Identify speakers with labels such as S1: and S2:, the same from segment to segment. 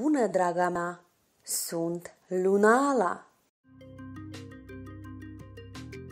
S1: bună, draga mea! Sunt Lunala!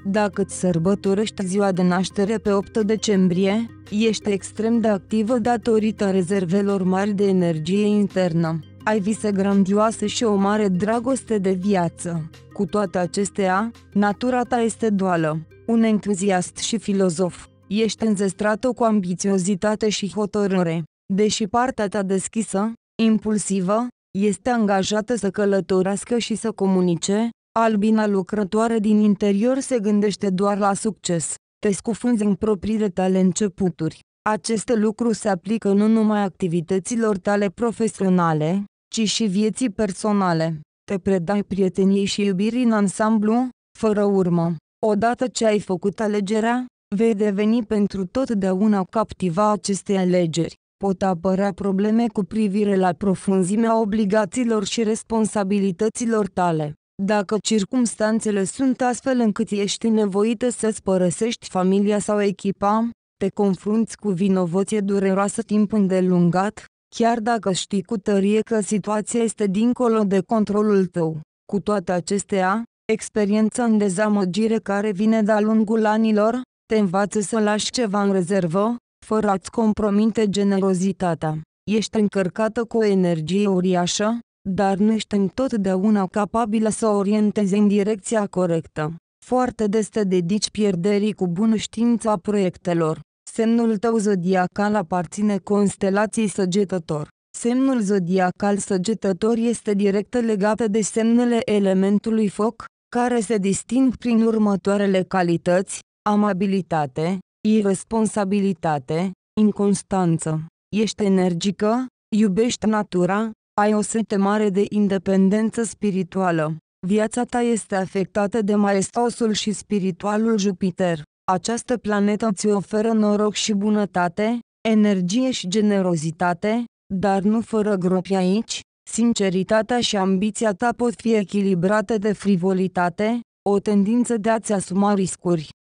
S1: Dacă îți sărbătorești ziua de naștere pe 8 decembrie, ești extrem de activă datorită rezervelor mari de energie internă. Ai vise grandioase și o mare dragoste de viață. Cu toate acestea, natura ta este duală. Un entuziast și filozof, ești înzestrată cu ambițiozitate și hotărâre. Deși partea ta deschisă, impulsivă, este angajată să călătorească și să comunice, albina lucrătoare din interior se gândește doar la succes, te scufunzi în propriile tale începuturi. Aceste lucruri se aplică nu numai activităților tale profesionale, ci și vieții personale. Te predai prieteniei și iubirii în ansamblu, fără urmă. Odată ce ai făcut alegerea, vei deveni pentru totdeauna captiva acestei alegeri pot apărea probleme cu privire la profunzimea obligațiilor și responsabilităților tale. Dacă circumstanțele sunt astfel încât ești nevoită să-ți părăsești familia sau echipa, te confrunți cu vinovăție dureroasă timp îndelungat, chiar dacă știi cu tărie că situația este dincolo de controlul tău. Cu toate acestea, experiența în dezamăgire care vine de-a lungul anilor, te învață să lași ceva în rezervă, fără a-ți compromite generozitatea. Ești încărcată cu o energie uriașă, dar nu ești întotdeauna capabilă să o orientezi în direcția corectă. Foarte des te dedici pierderii cu bună știință a proiectelor. Semnul tău zodiacal aparține constelației săgetător. Semnul zodiacal săgetător este direct legat de semnele elementului foc, care se disting prin următoarele calități, amabilitate, irresponsabilitate, inconstanță. Ești energică, iubești natura, ai o sete mare de independență spirituală. Viața ta este afectată de maestosul și spiritualul Jupiter. Această planetă ți oferă noroc și bunătate, energie și generozitate, dar nu fără gropi aici, sinceritatea și ambiția ta pot fi echilibrate de frivolitate, o tendință de a-ți asuma riscuri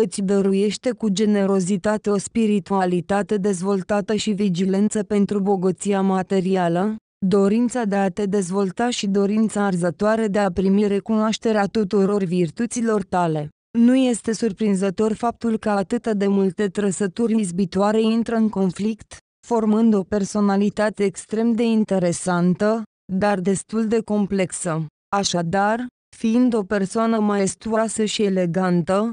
S1: îți dăruiește cu generozitate o spiritualitate dezvoltată și vigilență pentru bogăția materială, dorința de a te dezvolta și dorința arzătoare de a primi recunoașterea tuturor virtuților tale. Nu este surprinzător faptul că atât de multe trăsături izbitoare intră în conflict, formând o personalitate extrem de interesantă, dar destul de complexă. Așadar, fiind o persoană maestuoasă și elegantă,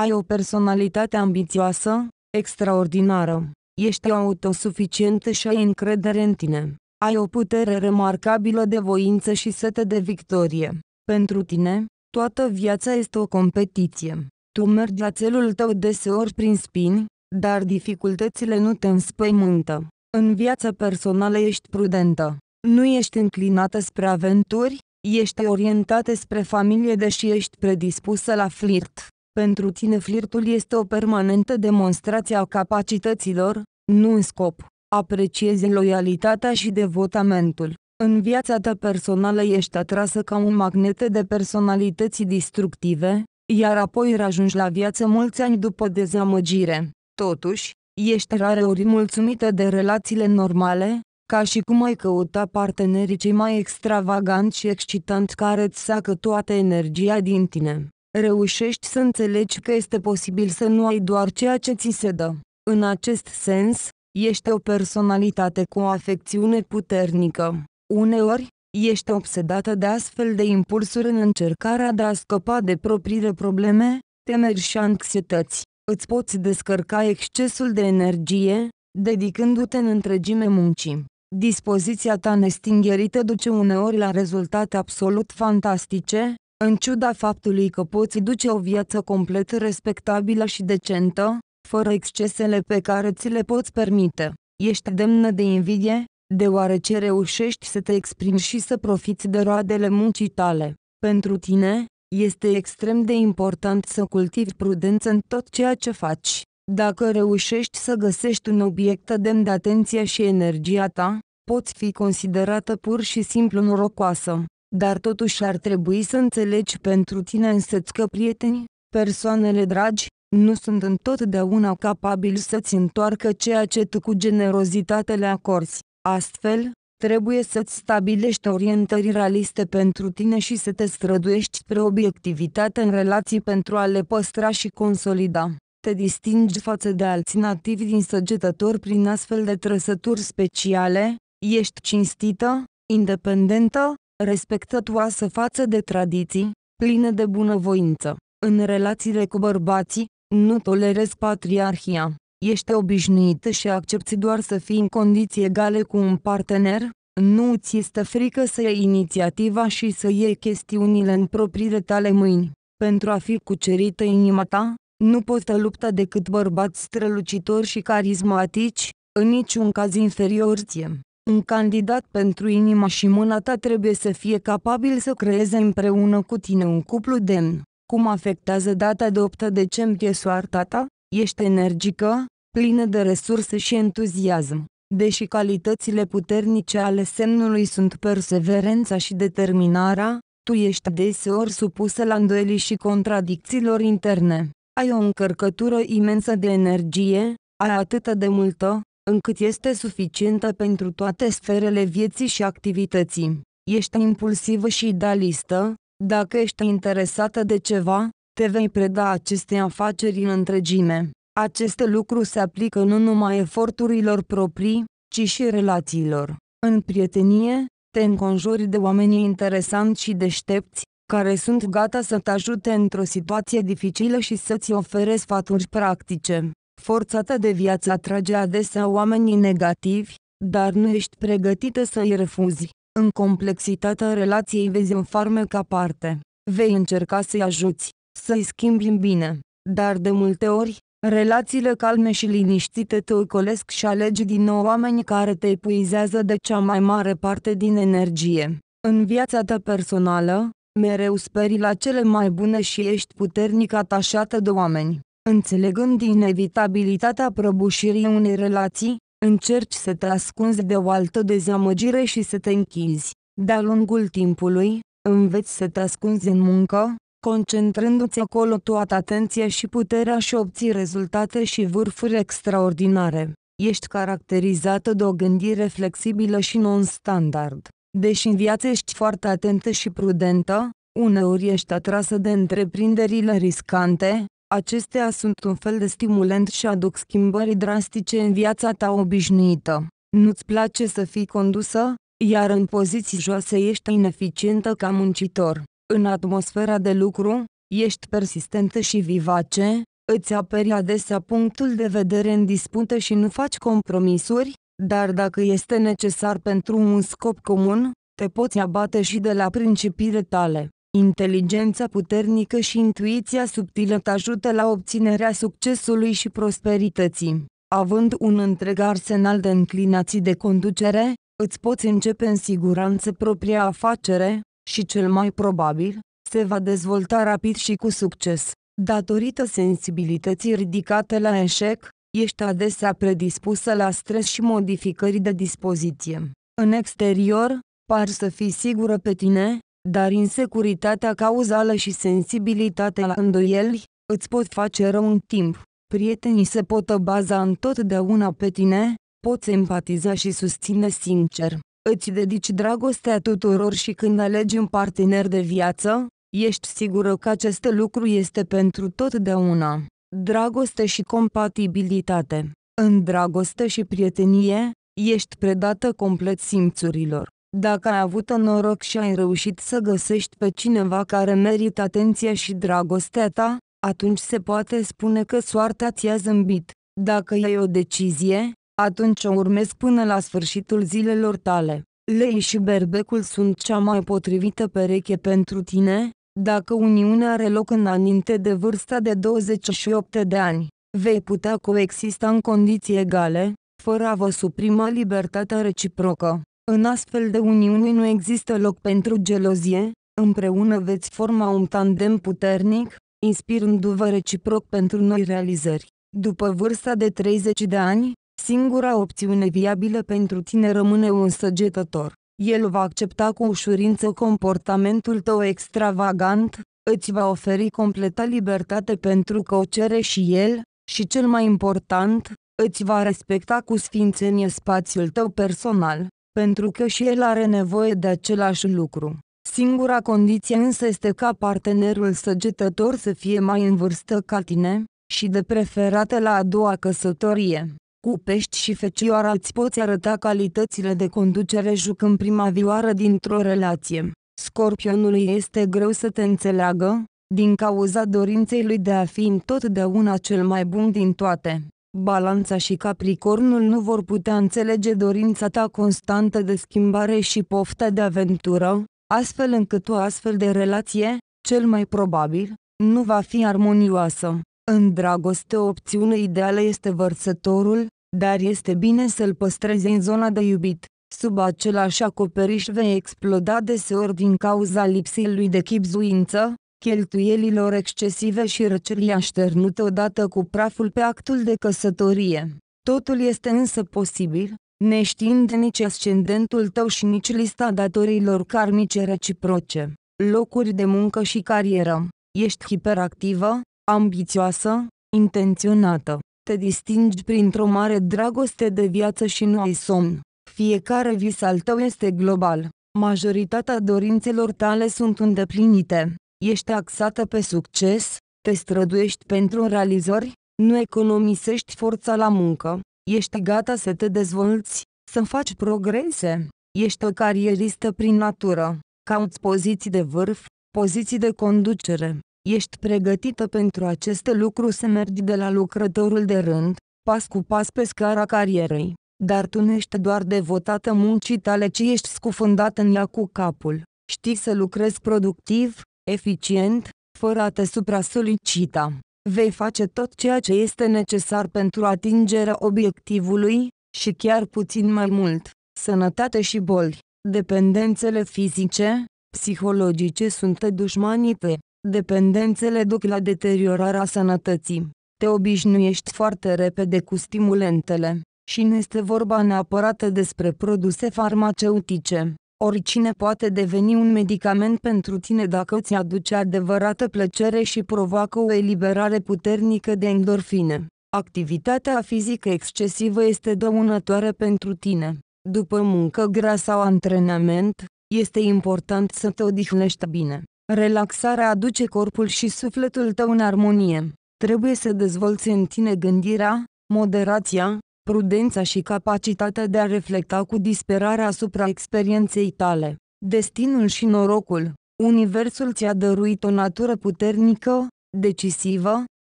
S1: Ai o personalitate ambițioasă, extraordinară. Ești autosuficientă și ai încredere în tine. Ai o putere remarcabilă de voință și sete de victorie. Pentru tine, toată viața este o competiție. Tu mergi la celul tău deseori prin spini, dar dificultățile nu te înspăimântă. În viața personală ești prudentă. Nu ești înclinată spre aventuri, ești orientată spre familie deși ești predispusă la flirt. Pentru tine flirtul este o permanentă demonstrație a capacităților, nu în scop. Apreciezi loialitatea și devotamentul. În viața ta personală ești atrasă ca un magnet de personalități distructive, iar apoi ajungi la viață mulți ani după dezamăgire. Totuși, ești ori mulțumită de relațiile normale, ca și cum ai căuta partenerii cei mai extravaganți și excitanți care îți sacă toată energia din tine reușești să înțelegi că este posibil să nu ai doar ceea ce ți se dă. În acest sens, ești o personalitate cu o afecțiune puternică. Uneori, ești obsedată de astfel de impulsuri în încercarea de a scăpa de propriile probleme, temeri și anxietăți. Îți poți descărca excesul de energie, dedicându-te în întregime muncii. Dispoziția ta nestingherită duce uneori la rezultate absolut fantastice, în ciuda faptului că poți duce o viață complet respectabilă și decentă, fără excesele pe care ți le poți permite, ești demnă de invidie, deoarece reușești să te exprimi și să profiți de roadele muncii tale. Pentru tine, este extrem de important să cultivi prudență în tot ceea ce faci. Dacă reușești să găsești un obiect demn de atenția și energia ta, poți fi considerată pur și simplu norocoasă dar totuși ar trebui să înțelegi pentru tine însăți că prietenii, persoanele dragi, nu sunt întotdeauna capabili să-ți întoarcă ceea ce tu cu generozitate le acorzi. Astfel, trebuie să-ți stabilești orientări realiste pentru tine și să te străduiești spre obiectivitate în relații pentru a le păstra și consolida. Te distingi față de alții nativi din săgetători prin astfel de trăsături speciale, ești cinstită, independentă, respectătoasă față de tradiții, plină de bunăvoință. În relațiile cu bărbații, nu tolerezi patriarhia. Ești obișnuită și accepti doar să fii în condiții egale cu un partener, nu ți este frică să iei inițiativa și să iei chestiunile în propriile tale mâini. Pentru a fi cucerită inima ta, nu poți da lupta decât bărbați strălucitori și carismatici, în niciun caz inferior ție. Un candidat pentru inima și mâna ta trebuie să fie capabil să creeze împreună cu tine un cuplu demn. Cum afectează data de 8 decembrie soarta ta? Ești energică, plină de resurse și entuziasm. Deși calitățile puternice ale semnului sunt perseverența și determinarea, tu ești deseori supusă la îndoieli și contradicțiilor interne. Ai o încărcătură imensă de energie, ai atât de multă, încât este suficientă pentru toate sferele vieții și activității. Ești impulsivă și idealistă, dacă ești interesată de ceva, te vei preda acestei afaceri în întregime. Aceste lucruri se aplică nu numai eforturilor proprii, ci și relațiilor. În prietenie, te înconjori de oameni interesanți și deștepți, care sunt gata să te ajute într-o situație dificilă și să-ți ofere sfaturi practice. Forța de viață atrage adesea oamenii negativi, dar nu ești pregătită să îi refuzi. În complexitatea relației vezi în farme ca parte. Vei încerca să-i ajuți, să-i schimbi în bine. Dar de multe ori, relațiile calme și liniștite te ocolesc și alegi din nou oameni care te epuizează de cea mai mare parte din energie. În viața ta personală, mereu speri la cele mai bune și ești puternic atașată de oameni. Înțelegând inevitabilitatea prăbușirii unei relații, încerci să te ascunzi de o altă dezamăgire și să te închizi. De-a lungul timpului, înveți să te ascunzi în muncă, concentrându-ți acolo toată atenția și puterea și obții rezultate și vârfuri extraordinare. Ești caracterizată de o gândire flexibilă și non-standard. Deși în viață ești foarte atentă și prudentă, uneori ești atrasă de întreprinderile riscante, Acestea sunt un fel de stimulant și aduc schimbări drastice în viața ta obișnuită. Nu-ți place să fii condusă, iar în poziții joase ești ineficientă ca muncitor. În atmosfera de lucru, ești persistentă și vivace, îți aperi adesea punctul de vedere în dispută și nu faci compromisuri, dar dacă este necesar pentru un scop comun, te poți abate și de la principiile tale. Inteligența puternică și intuiția subtilă te ajută la obținerea succesului și prosperității. Având un întreg arsenal de înclinații de conducere, îți poți începe în siguranță propria afacere și cel mai probabil, se va dezvolta rapid și cu succes. Datorită sensibilității ridicate la eșec, ești adesea predispusă la stres și modificări de dispoziție. În exterior, par să fii sigură pe tine, dar insecuritatea cauzală și sensibilitatea la îndoieli, îți pot face rău în timp. Prietenii se pot baza întotdeauna pe tine, poți empatiza și susține sincer. Îți dedici dragostea tuturor și când alegi un partener de viață, ești sigură că acest lucru este pentru totdeauna. Dragoste și compatibilitate În dragoste și prietenie, ești predată complet simțurilor. Dacă ai avut noroc și ai reușit să găsești pe cineva care merită atenția și dragostea ta, atunci se poate spune că soarta ți-a zâmbit. Dacă iei o decizie, atunci o urmezi până la sfârșitul zilelor tale. Lei și berbecul sunt cea mai potrivită pereche pentru tine, dacă uniunea are loc înainte de vârsta de 28 de ani. Vei putea coexista în condiții egale, fără a vă suprima libertatea reciprocă. În astfel de uniuni nu există loc pentru gelozie, împreună veți forma un tandem puternic, inspirându-vă reciproc pentru noi realizări. După vârsta de 30 de ani, singura opțiune viabilă pentru tine rămâne un săgetător. El va accepta cu ușurință comportamentul tău extravagant, îți va oferi completa libertate pentru că o cere și el, și cel mai important, îți va respecta cu sfințenie spațiul tău personal pentru că și el are nevoie de același lucru. Singura condiție însă este ca partenerul săgetător să fie mai în vârstă ca tine, și de preferate la a doua căsătorie. Cu pești și fecioara îți poți arăta calitățile de conducere jucând prima vioară dintr-o relație. Scorpionului este greu să te înțeleagă, din cauza dorinței lui de a fi întotdeauna cel mai bun din toate. Balanța și Capricornul nu vor putea înțelege dorința ta constantă de schimbare și pofta de aventură, astfel încât o astfel de relație, cel mai probabil, nu va fi armonioasă. În dragoste o opțiune ideală este vărsătorul, dar este bine să-l păstrezi în zona de iubit. Sub același acoperiș vei exploda deseori din cauza lipsei lui de chipzuință, cheltuielilor excesive și răcerii așternute odată cu praful pe actul de căsătorie. Totul este însă posibil, neștiind nici ascendentul tău și nici lista datorilor karmice reciproce, locuri de muncă și carieră. Ești hiperactivă, ambițioasă, intenționată. Te distingi printr-o mare dragoste de viață și nu ai somn. Fiecare vis al tău este global. Majoritatea dorințelor tale sunt îndeplinite ești axată pe succes, te străduiești pentru realizări, nu economisești forța la muncă, ești gata să te dezvolți, să faci progrese, ești o carieristă prin natură, cauți poziții de vârf, poziții de conducere, ești pregătită pentru aceste lucru să mergi de la lucrătorul de rând, pas cu pas pe scara carierei, dar tu nu ești doar devotată muncii tale ci ești scufundată în ea cu capul, știi să lucrezi productiv, eficient, fără a te supra-solicita. Vei face tot ceea ce este necesar pentru atingerea obiectivului, și chiar puțin mai mult. Sănătate și boli. Dependențele fizice, psihologice sunt dușmanite. Dependențele duc la deteriorarea sănătății. Te obișnuiești foarte repede cu stimulentele și nu este vorba neapărat despre produse farmaceutice oricine poate deveni un medicament pentru tine dacă îți aduce adevărată plăcere și provoacă o eliberare puternică de endorfine. Activitatea fizică excesivă este dăunătoare pentru tine. După muncă grea sau antrenament, este important să te odihnești bine. Relaxarea aduce corpul și sufletul tău în armonie. Trebuie să dezvolți în tine gândirea, moderația, prudența și capacitatea de a reflecta cu disperare asupra experienței tale. Destinul și norocul. Universul ți-a dăruit o natură puternică, decisivă,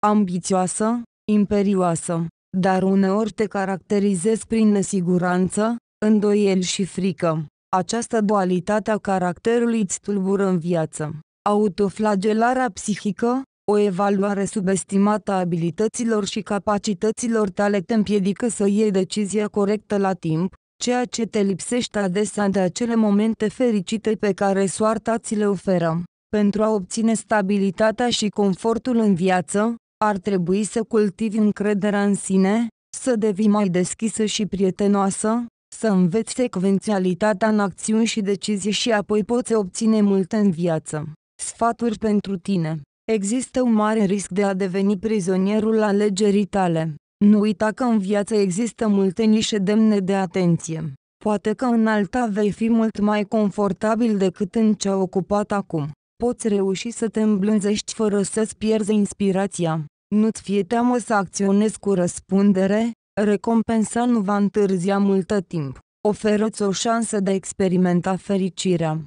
S1: ambițioasă, imperioasă, dar uneori te caracterizezi prin nesiguranță, îndoiel și frică. Această dualitate a caracterului îți tulbură în viață. Autoflagelarea psihică, o evaluare subestimată a abilităților și capacităților tale te împiedică să iei decizia corectă la timp, ceea ce te lipsește adesea de acele momente fericite pe care soarta ți le oferă. Pentru a obține stabilitatea și confortul în viață, ar trebui să cultivi încrederea în sine, să devii mai deschisă și prietenoasă, să înveți secvențialitatea în acțiuni și decizii și apoi poți obține multe în viață. Sfaturi pentru tine Există un mare risc de a deveni prizonierul alegerii tale. Nu uita că în viață există multe nișe demne de atenție. Poate că în alta vei fi mult mai confortabil decât în cea ocupat acum. Poți reuși să te îmblânzești fără să-ți pierzi inspirația. Nu-ți fie teamă să acționezi cu răspundere, recompensa nu va întârzia multă timp. Oferă-ți o șansă de a experimenta fericirea.